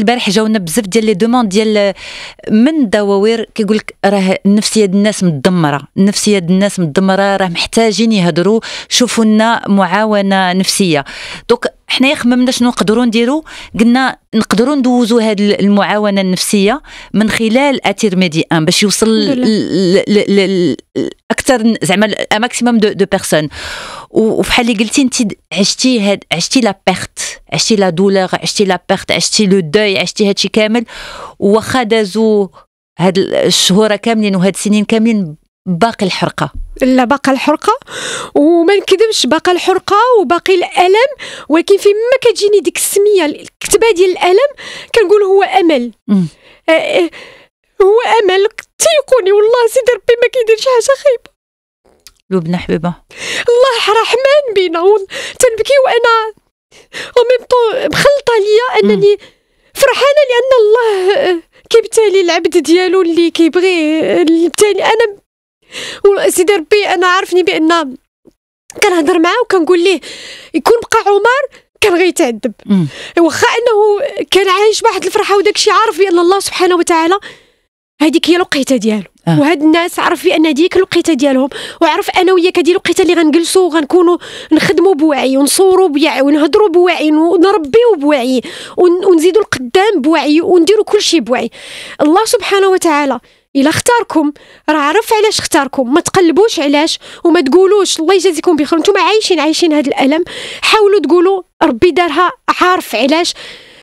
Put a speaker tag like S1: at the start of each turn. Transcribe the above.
S1: البارح جاونا بزاف ديال لي دوموند ديال آه، من الدواوير كيقول لك راه النفسيه ديال الناس مدمره النفسيه ديال الناس مدمره راه محتاجين يهضروا شوفوا لنا معاونه نفسيه دوك حنايا خممنا شنو نقدروا نديروا قلنا نقدروا ندوزوا هذه المعاونه النفسيه من خلال اتير ميدي ان باش يوصل لاكثر زعما ماكسيموم دو بيرسون وفحال اللي قلتي انت عشتي عشتي لا بيرت عشتي لا دولور عشتي لا بيرت عشتي لو دوي عشتي هادشي كامل وخا دازو هاد الشهور كاملين وهاد السنين كاملين باقي الحرقه لا باقي الحرقه وما نكذبش باقي الحرقه
S2: وباقي الالم ولكن في ما كتجيني ديك السميه الكتبه ديال الالم كنقول هو امل هو امل تيقوني والله سيدي ربي ما كيديرش حاجه خايبه
S3: لبنى حبيبه
S2: الله رحمن بينا تنبكي وانا وميم طون مخلطه ليا انني فرحانه لان الله كيبتالي العبد ديالو اللي كيبغيه بالتالي انا سيدي ربي انا عارفني بان كنهضر معاه وكنقول ليه يكون بقى عمر كان غيتعذب واخا انه كان عايش بواحد الفرحه وداكشي عارف بان الله سبحانه وتعالى هذيك هي الوقيته ديالو آه. وهاد الناس عرف ان ديك الوقيته ديالهم وعرف انا وياك هذه الوقيته اللي غنجلسوا وغنكونوا نخدموا بوعي ونصوروا بوعي ونهضروا بوعي ونربيوا بوعي ونزيدوا القدام بوعي ونديروا كل شيء بوعي الله سبحانه وتعالى الا اختاركم راه عرف علاش اختاركم ما تقلبوش علاش وما تقولوش الله يجازيكم بخير نتوما عايشين عايشين هذا الالم حاولوا تقولوا ربي دارها عارف علاش